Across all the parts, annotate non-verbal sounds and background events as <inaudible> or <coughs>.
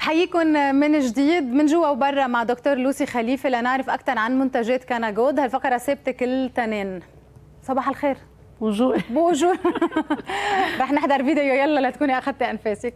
بحييكم من جديد من جوا وبرا مع دكتور لوسي خليفه لنعرف اكثر عن منتجات كانا جود هالفقره ثابته كل تنين صباح الخير بوجو بوجو <laughs> رح نحضر فيديو يلا لتكوني اخذتي انفاسك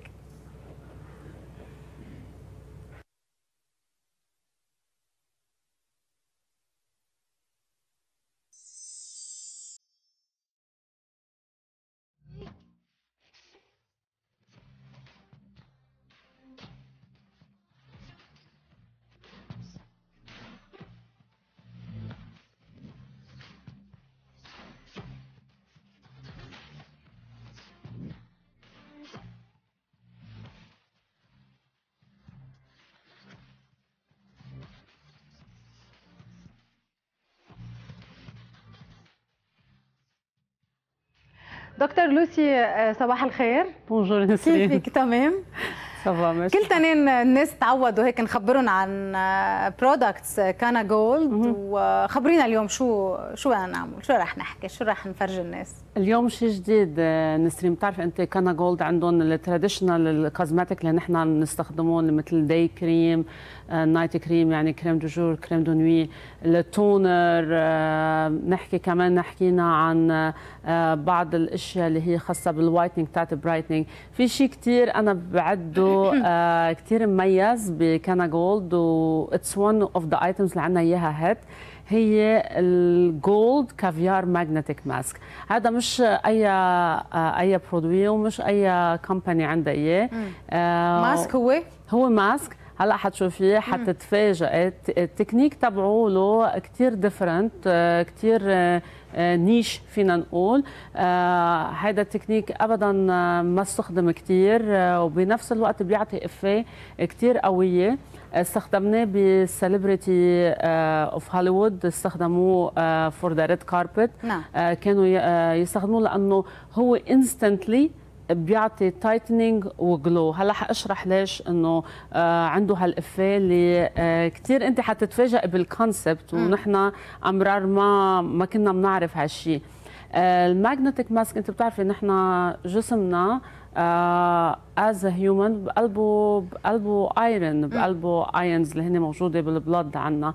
دكتور لوسي آه، صباح الخير بونجور نسرين كيفك تمام <laughs> كل تنين الناس تعودوا هيك نخبرهم عن برودكتس كانا جولد وخبرينا اليوم شو شو بدنا نعمل شو رح نحكي شو رح نفرجي الناس اليوم شيء جديد نسرين بتعرف انت كانا جولد عندهم التراديشنال الكوزماتيك اللي نحن بنستخدمهم مثل داي كريم نايت كريم يعني كريم دجور كريم دو نوي التونر نحكي كمان حكينا عن آه، بعض الاشياء اللي هي خاصه بالوايتنينج بتاعت برايتنينج في شيء كثير انا بعده آه، كثير مميز بكانا جولد واتس ون اوف ذا ايتمز اللي عندنا اياها هيت هي الجولد كافيار ماجنتيك ماسك هذا مش اي آه، اي برودوي ومش اي كومباني عندها اياه ماسك آه، هو هو ماسك هلا حتشوفيه حتتفاجئي التكنيك تبعه له كثير ديفرنت كثير آه، نيش فينا نقول هذا آه، التكنيك ابدا آه، ما استخدم كثير وبنفس الوقت بيعطي افيه كثير قويه استخدمناه بالسليبرتي اوف هوليوود استخدموه فور ذا ريد كاربت كانوا يستخدموه لانه هو انستنتلي بيعطي تايتنينج وجلو هلا حاشرح ليش انه آه عنده هالافيه اللي آه كثير انت حتتفاجئ بالكونسبت ونحن امرار ما ما كنا بنعرف هالشيء الماجنتيك ماسك انت بتعرفي نحن جسمنا از آه، هيومن بقلبه بقلبه ايرن بقلبه ايونز اللي هن موجوده بالبلد عندنا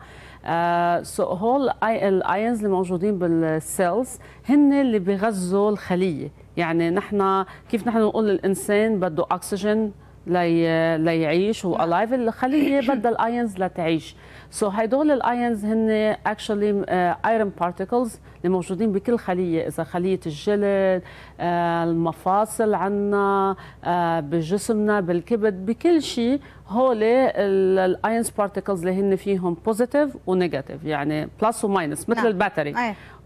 سو هول الايونز اللي موجودين بالسيلز هن اللي بغذوا الخليه يعني نحن كيف نحن نقول الانسان بده أكسجين لي ليعيش والايف الخليه <coughs> بدها الايونز لتعيش سو so هدول الايونز هن اكشلي ايرون بارتيكلز اللي موجودين بكل خليه اذا خليه الجلد آه، المفاصل عنا آه، بجسمنا بالكبد بكل شيء هول الايونز بارتيكلز اللي هن فيهم بوزيتيف ونيجاتيف يعني بلس وماينس مثل نعم. الباتري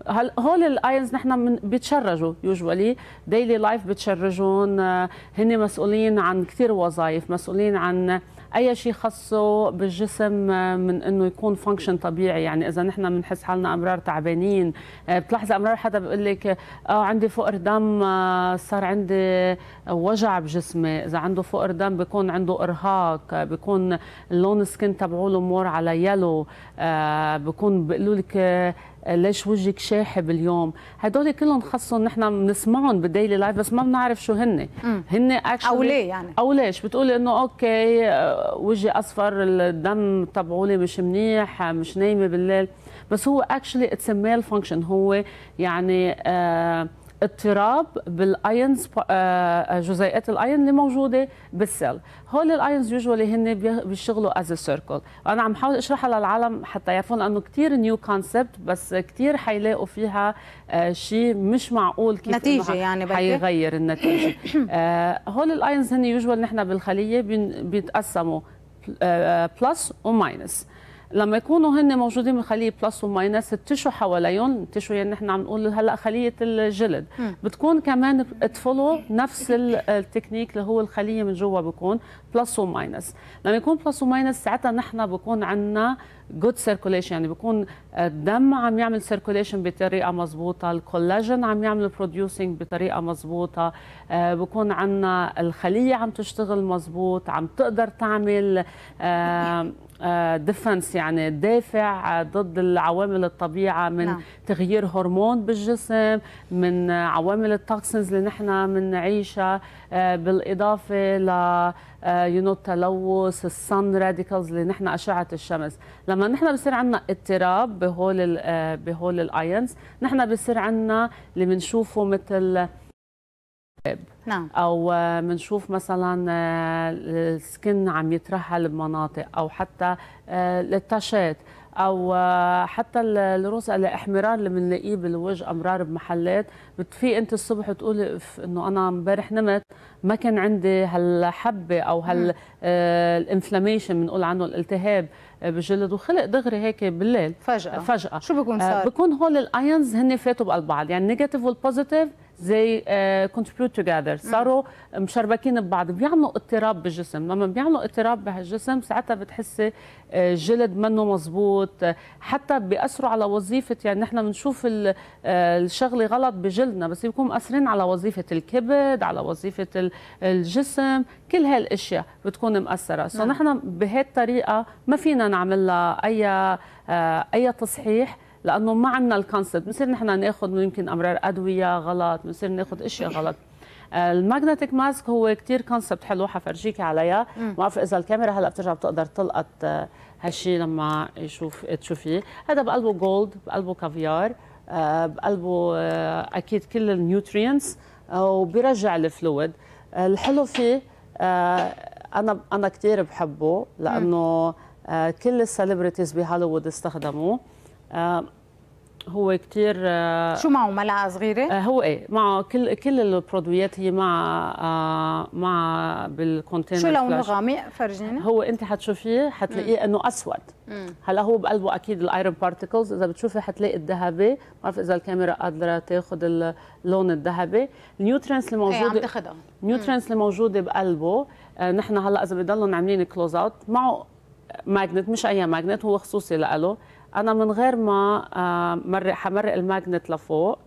هل هول الايونز نحن بيتشرجوا يوجوالي ديلي لايف بتشرجون آه، هن مسؤولين عن كثير وظائف مسؤولين عن اي شيء خصه بالجسم آه، من انه يكون فانكشن طبيعي يعني اذا نحن بنحس حالنا امرار تعبانين آه، بتلاحظي امرار حدا بيقول لك اه عندي فقر دم آه، صار عندي وجع بجسمي اذا عنده فقر دم بيكون عنده ارهاق بيكون اللون سكن تبعوله مور على يلو بيكون بيقولوا لك آه، ليش وجهك شاحب اليوم هدول كلهم خصهم نحن بنسمعهم بالديلي لايف بس ما بنعرف شو هن هن اكشلي او ليه يعني او ليش بتقولي انه اوكي آه، وجهي اصفر الدم تبعولي مش منيح مش نايمه بالليل بس هو اكشلي اتس ميل فانكشن هو يعني آه اضطراب بالايونز آه، آه، جزيئات الايون اللي موجوده بالسيل هول الايونز يوجوالي هن بيشتغلوا از سيركل انا عم حاول اشرحها للعالم حتى يعرفون انه كثير نيو كونسبت بس كثير حيلاقوا فيها آه، شيء مش معقول كيف نتيجه يعني حيغير النتيجه <coughs> هول الايونز هن يوجوال نحن بالخليه بيتقسموا بلس وماينس لما يكونوا هن موجودين بالخليه بلس وماينس التشو حواليهم التشو يعني نحن عم نقول هلا خليه الجلد بتكون كمان تفولو نفس التكنيك اللي هو الخليه من جوا بكون بلس وماينس لما يكون بلس وماينس ساعتها نحن بكون عندنا جود سيركوليشن يعني بكون الدم عم يعمل سيركوليشن بطريقه مضبوطه الكولاجين عم يعمل بروديوسينج بطريقه مضبوطه آه، بكون عندنا الخليه عم تشتغل مضبوط عم تقدر تعمل آه، ديفنس آه، يعني دافع آه، ضد العوامل الطبيعه من نعم. تغيير هرمون بالجسم من عوامل التوكسينز اللي نحن بنعيشها آه، بالاضافه ل يو التلوث الصن راديكلز اللي نحن اشعه الشمس لما نحن بصير عندنا اضطراب بهول الـ بهول الايونز نحن بصير عندنا اللي بنشوفه مثل نعم او بنشوف مثلا آه، السكن عم يترهل بمناطق او حتى آه، التاشات او آه، حتى الروس الاحمرار اللي بنلاقيه بالوجه امرار بمحلات بتفيق انت الصبح وتقولي انه انا امبارح نمت ما كان عندي هالحبه او هالانفلاميشن نعم. بنقول عنه الالتهاب بالجلد وخلق دغري هيك بالليل فجاه فجاه شو بكون صار؟ بكون هول الايونز هن فاتوا بقلب بعض يعني النيجاتيف والبوزيتيف زي كونتريبيوت آه، توجذر صاروا مشربكين ببعض بيعملوا اضطراب بالجسم لما بيعملوا اضطراب بهالجسم ساعتها بتحسي الجلد آه، منه مزبوط حتى بيأثروا على وظيفة يعني نحن بنشوف آه، الشغلة غلط بجلدنا بس بيكونوا مأثرين على وظيفة الكبد على وظيفة الجسم كل هالاشياء بتكون مأثرة سو نعم. نحن بهالطريقة ما فينا نعمل لها اي اي تصحيح لانه ما عندنا الكونسبت بنصير نحن ناخذ يمكن امرار ادويه غلط بنصير ناخذ اشياء غلط آه، الماجنتيك ماسك هو كثير كونسبت حلو حفرجيك عليها ما بعرف اذا الكاميرا هلا بترجع بتقدر تلقط آه، هالشيء لما يشوف تشوفيه هذا بقلبه جولد بقلبه كافيار آه، بقلبه اكيد كل النيوترينتس وبيرجع الفلويد الحلو فيه انا انا كثير بحبه لانه كل السليبرتيز بهوليوود استخدموه آه، هو كتير آه، شو معه ملعقه صغيره آه، هو ايه معه كل كل البرودويات هي مع مع بالكونتينر شو لونه غامق فرجينا هو انت حتشوفيه حتلاقيه انه اسود هلا هو بقلبه اكيد الايرون بارتيكلز اذا بتشوفي حتلاقي الذهبي ما بعرف اذا الكاميرا قادره تاخذ اللون الذهبي النيوترينس اللي موجوده ايه عم تاخذها النيوترينس اللي موجوده بقلبه نحن هلا اذا بضلهم عاملين كلوز اوت معه ماجنت مش اي ماجنت هو خصوصي لإله انا من غير ما آه، مرق حمرق الماجنت لفوق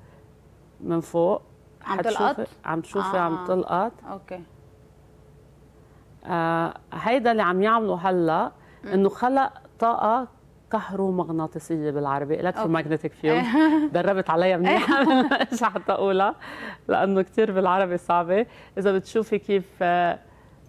من فوق عم تلقط عم تشوفي آه. عم تلقط اوكي آه هيدا اللي عم يعمله هلا انه خلق طاقه كهرومغناطيسيه بالعربي الكترومagnetic فيلد <laughs> دربت عليها منيح إيه. <laughs> مش حتى اقولها لانه كثير بالعربي صعبه اذا بتشوفي كيف آه،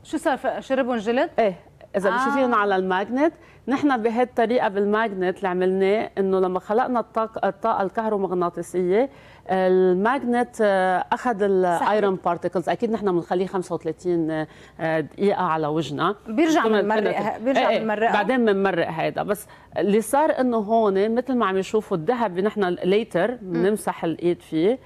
شو صار شربوا جلد؟ ايه اذا آه. بتشوفين على الماجنت نحن بهالطريقه الطريقه بالماجنت اللي عملناه انه لما خلقنا الطاقه, الطاقة الكهرومغناطيسيه الماجنت آه، اخذ الايرون بارتيكلز اكيد نحن بنخليه 35 آه، دقيقه على وجهنا بيرجع بنمرقها بيرجع ايه بنمرقها إيه، بعدين بنمرق هيدا بس اللي صار انه هون مثل ما عم يشوفوا الذهب نحن ليتر بنمسح الايد فيه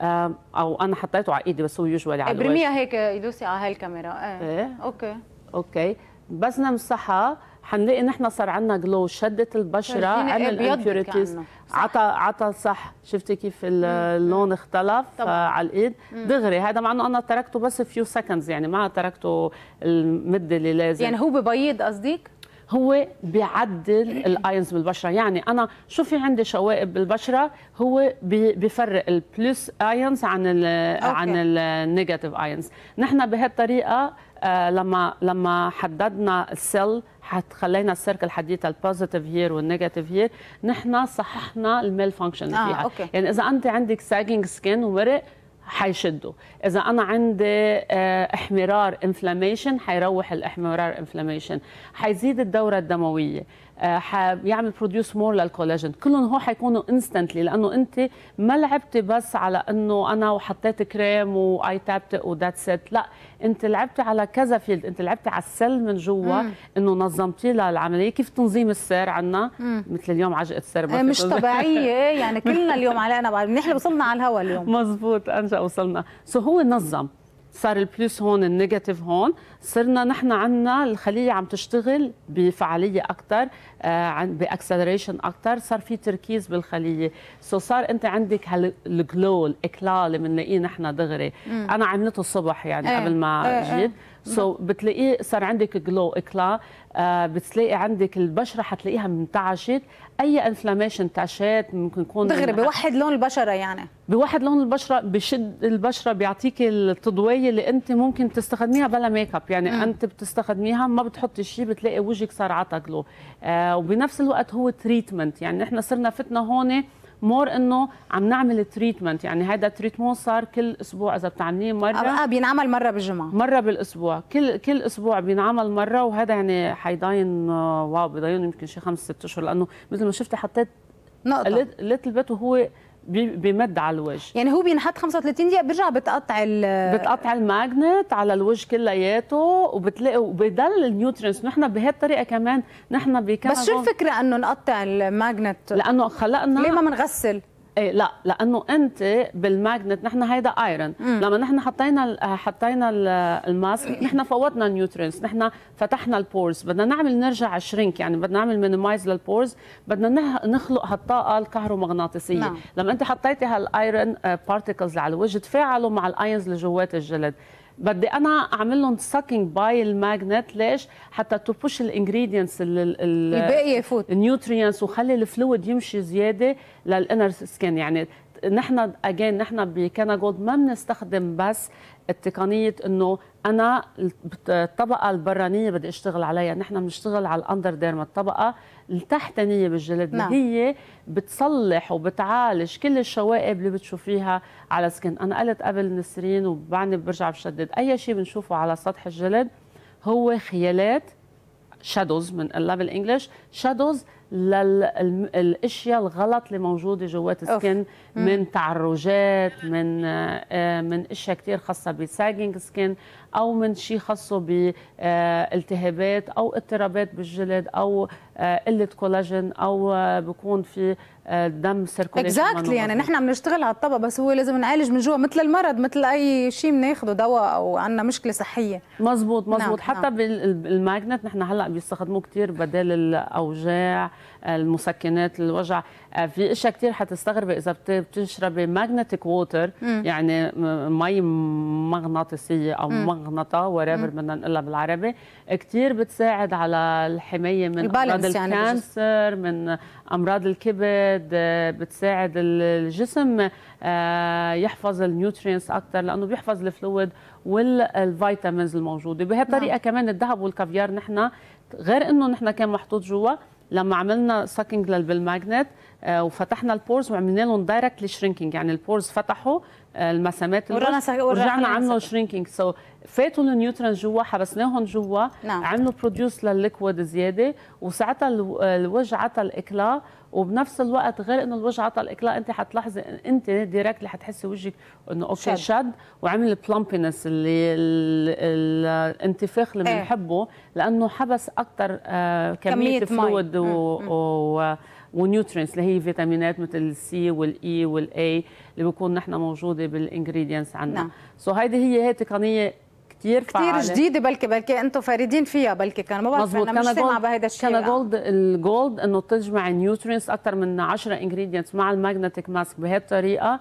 آه، او انا حطيته على ايدي بس هو يوجوالي على برميها هيك يدوسي على هالكاميرا ايه, ايه. اوكي اوكي بس نمسحها حنلاقي نحن صار عندنا جلو شدت البشره عمل الامبيوريتيز عطى عطى صح شفتي كيف اللون اختلف طبعا. آه، على الايد دغري هذا مع انه انا تركته بس فيو سكندز يعني ما تركته المده اللي لازم يعني هو ببيض قصديك هو بيعدل الايونز بالبشره يعني انا شو في عندي شوائب بالبشره هو بيفرق البلس ايونز عن الـ عن النيجاتيف ايونز نحن بهالطريقه آه، لما لما حددنا السيل خلينا السيركل حديثه البوزيتيف هير والنيجاتيف هير نحن صححنا الميل فانكشن آه، فيها أوكي. يعني اذا انت عندك ساجنج سكين ورق حيشدوا اذا انا عندي آه، احمرار انفلاميشن حيروح الاحمرار انفلاميشن حيزيد الدوره الدمويه آه، يعمل بروديوس مور للكولاجين كلهم هو حيكونوا انستنتلي لانه انت ما لعبتي بس على انه انا وحطيت كريم واي تابت وذات ات لا انت لعبتي على كذا فيلد انت لعبتي على السل من جوا انه نظمتي لها العمليه كيف تنظيم السير عنا مثل اليوم عجقه السير إيه، مش طبيعيه <laughs> إيه، يعني كلنا اليوم علينا بعد نحن وصلنا على الهوا اليوم مزبوط انجا وصلنا سو هو نظم صار البلوس هون النيجاتيف هون صرنا نحن عنا الخليه عم تشتغل بفعاليه اكثر آه، باكسلريشن اكثر صار في تركيز بالخليه سو so صار انت عندك هالجلول إكلال اللي بنلاقيه نحن دغري انا عملته الصبح يعني إيه، قبل ما إيه، إيه. جيت سو so بتلاقيه صار عندك جلو اكلا آه، بتلاقي عندك البشره حتلاقيها منتعشت اي انفلاميشن تعشات ممكن يكون دغري بيوحد لون البشره يعني بيوحد لون البشره بشد البشره بيعطيك التضويه اللي انت ممكن تستخدميها بلا ميك اب يعني م. انت بتستخدميها ما بتحطي شيء بتلاقي وجهك صار عطى جلو آه وبنفس الوقت هو تريتمنت يعني نحن صرنا فتنا هون مور انه عم نعمل تريتمنت يعني هذا تريتمون صار كل اسبوع اذا بتعمليه مره آه،, اه بينعمل مره بالجمعه مره بالاسبوع كل كل اسبوع بينعمل مره وهذا يعني حيضاين آه، واو بضاين يمكن شي خمس ست اشهر لانه مثل ما شفتي حطيت نقطة ليتل بيت وهو بمد على الوجه يعني هو بينحط 35 دقيقه بيرجع بتقطع ال بتقطع الماجنت على الوجه كلياته وبتلاقي وبضل النيوترينس نحن بهالطريقه كمان نحن بكندا بس شو الفكره انه نقطع الماجنت لانه خلقنا ليه ما بنغسل ايه لا لانه انت بالماجنت نحن هيدا ايرون لما نحن حطينا حطينا الماسك <coughs> نحن فوتنا النيوترينز نحن فتحنا البورز بدنا نعمل نرجع شرينك يعني بدنا نعمل مينيمايز للبورز بدنا نخلق هالطاقه الكهرومغناطيسيه نعم. لما انت حطيتي هالايرون آه، بارتيكلز على الوجه تفاعلوا مع الايونز اللي جوات الجلد بدي انا اعمل لهم ساكينج باي الماجنت ليش حتى تو بوش الانجريدينتس الباقي يفوت النيوترينتس وخلي الفلويد يمشي زياده للانر سكين يعني نحن اجين نحن بكانا جولد ما بنستخدم بس التقنيه انه انا الطبقه البرانيه بدي اشتغل عليها نحن بنشتغل على الاندر ديرما الطبقه التحتانيه بالجلد نعم. اللي هي بتصلح وبتعالج كل الشوائب اللي بتشوفيها على سكن انا قلت قبل نسرين وبعني برجع بشدد اي شيء بنشوفه على سطح الجلد هو خيالات شادوز بنقلها بالانجلش شادوز للاشياء الغلط اللي موجوده جوات السكن من تعرجات من آه، من اشياء كثير خاصه بساجنج سكن او من شيء خاصه بالتهابات آه، او اضطرابات بالجلد او آه، قله كولاجين او بكون في دم سيركوليشن اكزاكتلي يعني نحن عم نشتغل على الطبق بس هو لازم نعالج من جوا مثل المرض مثل اي شيء بناخذه دواء او عندنا مشكله صحيه مزبوط نعم، مزبوط نعم. حتى نعم. بالماجنت نحن هلا بيستخدموه كثير بدل الاوجاع المسكنات الوجع آه، في اشياء كثير حتستغربي اذا بتشربي ماجنتيك ووتر يعني مي مغناطيسيه او مغنطه وريفر بدنا نقولها بالعربي كثير بتساعد على الحمايه من امراض يعني الكانسر من امراض الكبد آه، بتساعد الجسم آه، يحفظ النيوترينس اكثر لانه بيحفظ الفلويد والفيتامينز الموجوده بهالطريقه نعم. كمان الذهب والكافيار نحن غير انه نحن كان محطوط جوا لما عملنا ساكنج للبالماجنت آه، وفتحنا البورز وعملنا لهم دايركتلي شرينكينج يعني البورز فتحوا آه، المسامات ورجعنا عملنا شرينكينج سو فاتوا النيوترنز جوا حبسناهم جوا نعم. عملوا بروديوس للليكويد زياده وساعتها آه، الوجه عطى الاكلا وبنفس الوقت غير انه الوجه عطى الاقلاع انت حتلاحظي انت دايركتلي حتحسي وجهك انه اوكي شد, شد وعمل بلامبينس اللي الانتفاخ اللي إيه. بنحبه ايه. لانه حبس اكثر آه، كميه, كمية فلويد ونيوترينس اللي هي فيتامينات مثل السي والاي e والاي اللي بكون نحن موجوده بالانجريدينتس عندنا سو نعم. so هيدي هي هي تقنيه كثير كثير جديده بلكي بلكي انتم فريدين فيها بلكي كان ما بعرف انا مش سامعه بهذا الشيء كان جولد آه. الجولد انه تجمع نيوترينس اكثر من 10 انجريدينتس مع الماجنتيك ماسك بهالطريقه الطريقه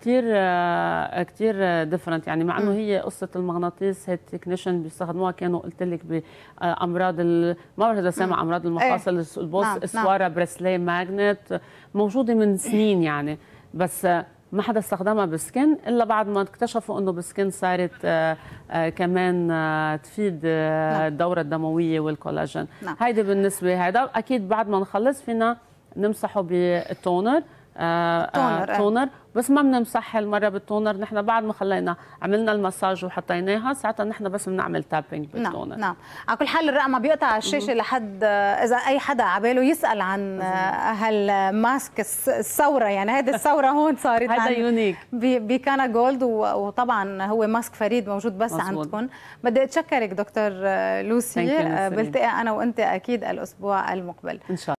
كثير آه، كثير ديفرنت يعني مع انه هي قصه المغناطيس هي التكنيشن بيستخدموها كانوا قلت لك بامراض آه، ما بعرف اذا سامع امراض المفاصل إيه. البوس نعم. اسواره بريسلي ماجنت موجوده من سنين يعني بس ما حدا استخدمها بسكن الا بعد ما اكتشفوا انه بسكن صارت آه، آه، كمان آه، تفيد نعم. الدوره الدمويه والكولاجين نعم. هيدي بالنسبه هذا اكيد بعد ما نخلص فينا نمسحه بالتونر آه، آه، آه. تونر, بس ما بنمسح هالمره بالتونر نحن بعد ما خلينا عملنا المساج وحطيناها ساعتها نحن بس بنعمل تابينج نعم، بالتونر نعم نعم على كل حال الرقم ما بيقطع الشاشه لحد اذا اي حدا على باله يسال عن هالماسك الثوره يعني هذه الثوره هون صارت هذا يونيك بكانا جولد وطبعا هو ماسك فريد موجود بس مزبوط. عندكم بدي اتشكرك دكتور لوسي بلتقي انا وانت اكيد الاسبوع المقبل ان شاء الله